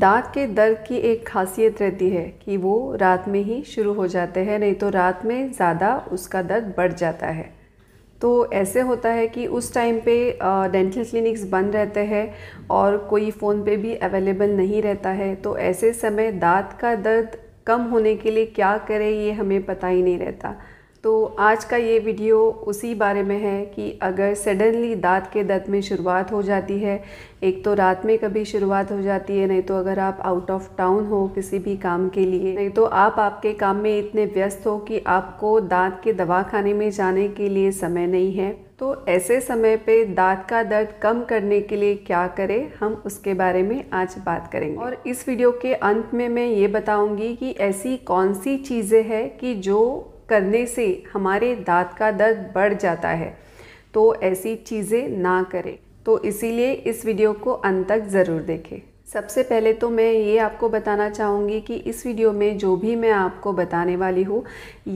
दांत के दर्द की एक खासियत रहती है कि वो रात में ही शुरू हो जाते हैं नहीं तो रात में ज़्यादा उसका दर्द बढ़ जाता है तो ऐसे होता है कि उस टाइम पे डेंटल क्लिनिक्स बंद रहते हैं और कोई फ़ोन पे भी अवेलेबल नहीं रहता है तो ऐसे समय दांत का दर्द कम होने के लिए क्या करें ये हमें पता ही नहीं रहता तो आज का ये वीडियो उसी बारे में है कि अगर सडनली दांत के दर्द में शुरुआत हो जाती है एक तो रात में कभी शुरुआत हो जाती है नहीं तो अगर आप आउट ऑफ टाउन हो किसी भी काम के लिए नहीं तो आप आपके काम में इतने व्यस्त हो कि आपको दांत के दवा खाने में जाने के लिए समय नहीं है तो ऐसे समय पे दांत का दर्द कम करने के लिए क्या करें हम उसके बारे में आज बात करेंगे और इस वीडियो के अंत में मैं ये बताऊंगी कि ऐसी कौन सी चीज़ें हैं कि जो करने से हमारे दांत का दर्द बढ़ जाता है तो ऐसी चीज़ें ना करें तो इसीलिए इस वीडियो को अंत तक ज़रूर देखें सबसे पहले तो मैं ये आपको बताना चाहूँगी कि इस वीडियो में जो भी मैं आपको बताने वाली हूँ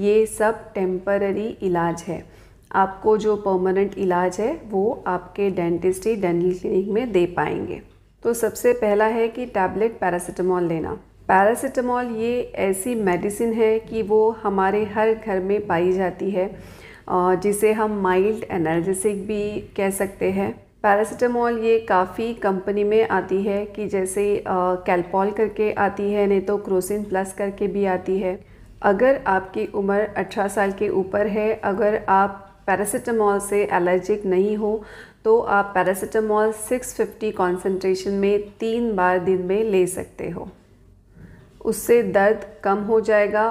ये सब टेम्पररी इलाज है आपको जो परमानेंट इलाज है वो आपके डेंटिस्ट ही डेंटल क्लिनिक में दे पाएंगे तो सबसे पहला है कि टैबलेट पैरासीटामॉल लेना पैरासीटामॉल ये ऐसी मेडिसिन है कि वो हमारे हर घर में पाई जाती है जिसे हम माइल्ड एनर्जेसिक भी कह सकते हैं पैरासीटामॉल ये काफ़ी कंपनी में आती है कि जैसे कैल्पोल करके आती है नहीं तो क्रोसिन प्लस करके भी आती है अगर आपकी उम्र 18 साल के ऊपर है अगर आप पैरासीटामॉल से एलर्जिक नहीं हो तो आप पैरासीटामॉल 650 कॉन्सेंट्रेशन में तीन बार दिन में ले सकते हो उससे दर्द कम हो जाएगा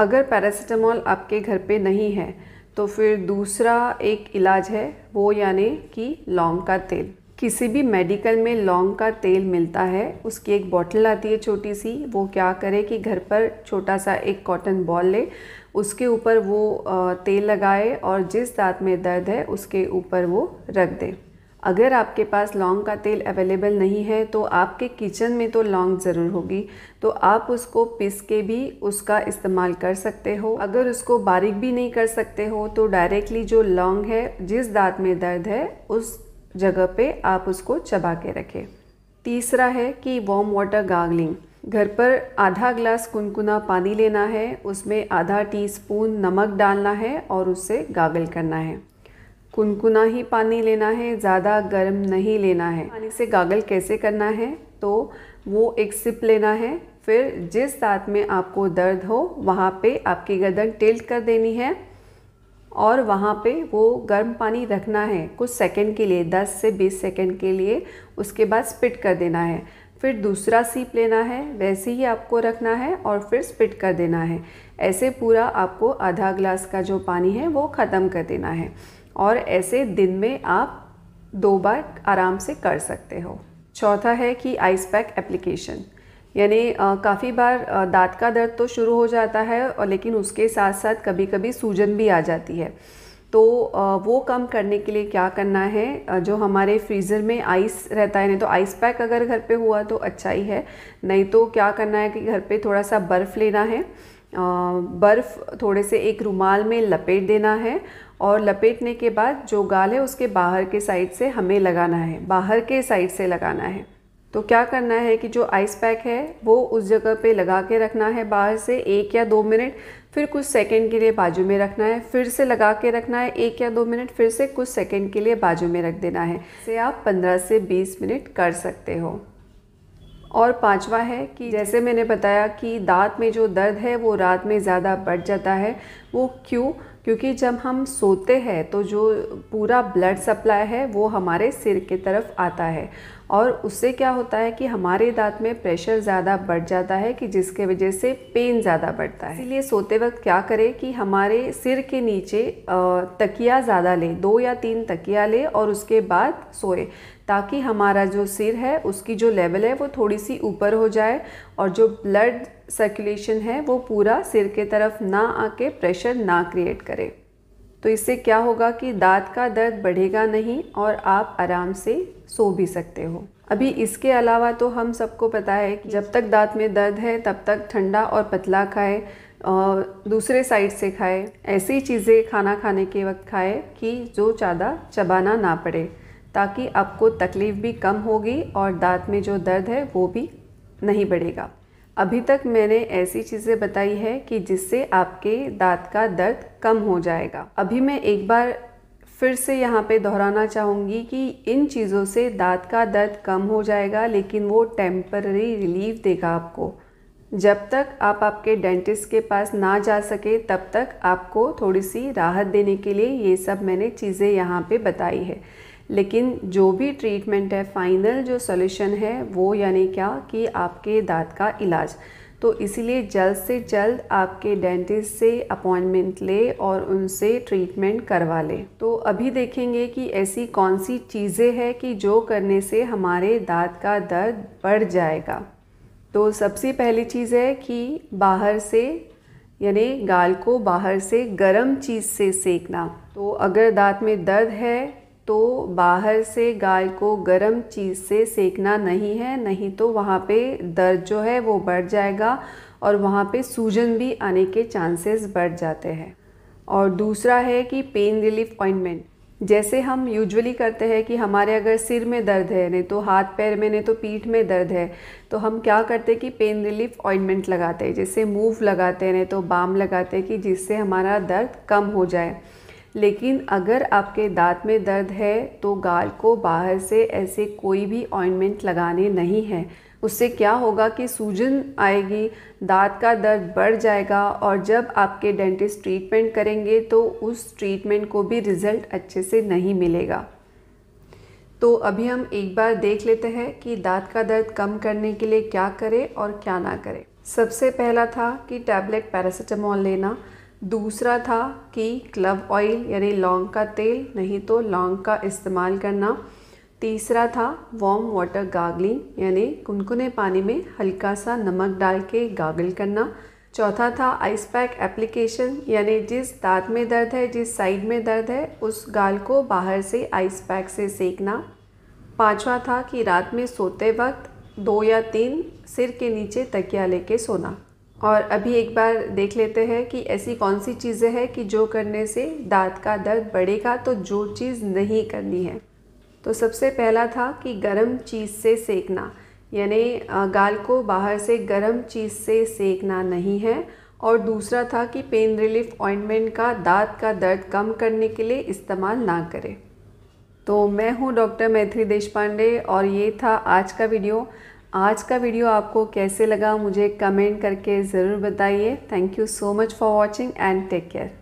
अगर पैरासीटामॉल आपके घर पे नहीं है तो फिर दूसरा एक इलाज है वो यानी कि लौंग का तेल किसी भी मेडिकल में लौंग का तेल मिलता है उसकी एक बॉटल आती है छोटी सी वो क्या करे कि घर पर छोटा सा एक कॉटन बॉल ले उसके ऊपर वो तेल लगाए और जिस दांत में दर्द है उसके ऊपर वो रख दे अगर आपके पास लौंग का तेल अवेलेबल नहीं है तो आपके किचन में तो लौंग ज़रूर होगी तो आप उसको पीस के भी उसका इस्तेमाल कर सकते हो अगर उसको बारीक भी नहीं कर सकते हो तो डायरेक्टली जो लौंग है जिस दांत में दर्द है उस जगह पे आप उसको चबा के रखें तीसरा है कि वॉम वाटर गार्गलिंग घर पर आधा ग्लास कुनकुना पानी लेना है उसमें आधा टीस्पून नमक डालना है और उससे गागल करना है कुनकुना ही पानी लेना है ज़्यादा गर्म नहीं लेना है पानी से गागल कैसे करना है तो वो एक सिप लेना है फिर जिस दाँत में आपको दर्द हो वहाँ पे आपकी गर्दन टिल्ट कर देनी है और वहाँ पे वो गर्म पानी रखना है कुछ सेकंड के लिए 10 से 20 सेकंड के लिए उसके बाद स्पिट कर देना है फिर दूसरा सीप लेना है वैसे ही आपको रखना है और फिर स्पिट कर देना है ऐसे पूरा आपको आधा ग्लास का जो पानी है वो ख़त्म कर देना है और ऐसे दिन में आप दो बार आराम से कर सकते हो चौथा है कि आइस पैक एप्लीकेशन यानी काफ़ी बार दांत का दर्द तो शुरू हो जाता है और लेकिन उसके साथ साथ कभी कभी सूजन भी आ जाती है तो वो कम करने के लिए क्या करना है जो हमारे फ्रीज़र में आइस रहता है नहीं तो आइस पैक अगर घर पे हुआ तो अच्छा ही है नहीं तो क्या करना है कि घर पे थोड़ा सा बर्फ़ लेना है बर्फ़ थोड़े से एक रुमाल में लपेट देना है और लपेटने के बाद जो गाल है उसके बाहर के साइड से हमें लगाना है बाहर के साइड से लगाना है तो क्या करना है कि जो आइस पैक है वो उस जगह पे लगा के रखना है बाहर से एक या दो मिनट फिर कुछ सेकंड के लिए बाजू में रखना है फिर से लगा के रखना है एक या दो मिनट फिर से कुछ सेकंड के लिए बाजू में रख देना है इसे आप 15 से 20 मिनट कर सकते हो और पांचवा है कि जैसे मैंने बताया कि दांत में जो दर्द है वो रात में ज़्यादा बढ़ जाता है वो क्यों क्योंकि जब हम सोते हैं तो जो पूरा ब्लड सप्लाई है वो हमारे सिर की तरफ आता है और उससे क्या होता है कि हमारे दांत में प्रेशर ज़्यादा बढ़ जाता है कि जिसके वजह से पेन ज़्यादा बढ़ता है इसलिए सोते वक्त क्या करें कि हमारे सिर के नीचे तकिया ज़्यादा लें दो या तीन तकिया लें और उसके बाद सोए ताकि हमारा जो सिर है उसकी जो लेवल है वो थोड़ी सी ऊपर हो जाए और जो ब्लड सर्कुलेशन है वो पूरा सिर के तरफ ना आके प्रेशर ना क्रिएट करे तो इससे क्या होगा कि दांत का दर्द बढ़ेगा नहीं और आप आराम से सो भी सकते हो अभी इसके अलावा तो हम सबको पता है कि जब तक दांत में दर्द है तब तक ठंडा और पतला खाए और दूसरे साइड से खाए ऐसी चीज़ें खाना खाने के वक्त खाए कि जो ज़्यादा चबाना ना पड़े ताकि आपको तकलीफ़ भी कम होगी और दांत में जो दर्द है वो भी नहीं बढ़ेगा अभी तक मैंने ऐसी चीज़ें बताई है कि जिससे आपके दांत का दर्द कम हो जाएगा अभी मैं एक बार फिर से यहाँ पे दोहराना चाहूँगी कि इन चीज़ों से दांत का दर्द कम हो जाएगा लेकिन वो टेम्पररी रिलीफ देगा आपको जब तक आप आपके डेंटिस्ट के पास ना जा सके तब तक आपको थोड़ी सी राहत देने के लिए ये सब मैंने चीज़ें यहाँ पे बताई है लेकिन जो भी ट्रीटमेंट है फाइनल जो सोल्यूशन है वो यानी क्या कि आपके दांत का इलाज तो इसीलिए जल्द से जल्द आपके डेंटिस्ट से अपॉइंटमेंट ले और उनसे ट्रीटमेंट करवा ले तो अभी देखेंगे कि ऐसी कौन सी चीज़ें हैं कि जो करने से हमारे दांत का दर्द बढ़ जाएगा तो सबसे पहली चीज़ है कि बाहर से यानी गाल को बाहर से गर्म चीज़ से सेकना तो अगर दांत में दर्द है तो बाहर से गाय को गर्म चीज़ से सेकना नहीं है नहीं तो वहाँ पे दर्द जो है वो बढ़ जाएगा और वहाँ पे सूजन भी आने के चांसेस बढ़ जाते हैं और दूसरा है कि पेन रिलीफ ऑइंटमेंट जैसे हम यूजुअली करते हैं कि हमारे अगर सिर में दर्द है नहीं तो हाथ पैर में नहीं तो पीठ में दर्द है तो हम क्या करते हैं कि पेन रिलीफ ऑइंटमेंट लगाते हैं जैसे मूव लगाते हैं नहीं तो बाम लगाते हैं कि जिससे हमारा दर्द कम हो जाए लेकिन अगर आपके दांत में दर्द है तो गाल को बाहर से ऐसे कोई भी ऑइंटमेंट लगाने नहीं है उससे क्या होगा कि सूजन आएगी दांत का दर्द बढ़ जाएगा और जब आपके डेंटिस्ट ट्रीटमेंट करेंगे तो उस ट्रीटमेंट को भी रिज़ल्ट अच्छे से नहीं मिलेगा तो अभी हम एक बार देख लेते हैं कि दांत का दर्द कम करने के लिए क्या करें और क्या ना करें सबसे पहला था कि टैबलेट पैरासीटामोल लेना दूसरा था कि क्लब ऑयल यानी लौंग का तेल नहीं तो लौंग का इस्तेमाल करना तीसरा था वॉम वाटर गागलिंग यानी कुनकुने पानी में हल्का सा नमक डाल के गागल करना चौथा था आइस पैक एप्लीकेशन यानी जिस दांत में दर्द है जिस साइड में दर्द है उस गाल को बाहर से आइस पैक से सेकना पांचवा था कि रात में सोते वक्त दो या तीन सिर के नीचे तकिया लेके सोना और अभी एक बार देख लेते हैं कि ऐसी कौन सी चीज़ें हैं कि जो करने से दांत का दर्द बढ़ेगा तो जो चीज़ नहीं करनी है तो सबसे पहला था कि गर्म चीज़ से सेकना यानी गाल को बाहर से गर्म चीज़ से सेकना नहीं है और दूसरा था कि पेन रिलीफ ऑइंटमेंट का दांत का दर्द कम करने के लिए इस्तेमाल ना करें तो मैं हूँ डॉक्टर मैथिली देशपांडे और ये था आज का वीडियो आज का वीडियो आपको कैसे लगा मुझे कमेंट करके ज़रूर बताइए thank you so much for watching and take care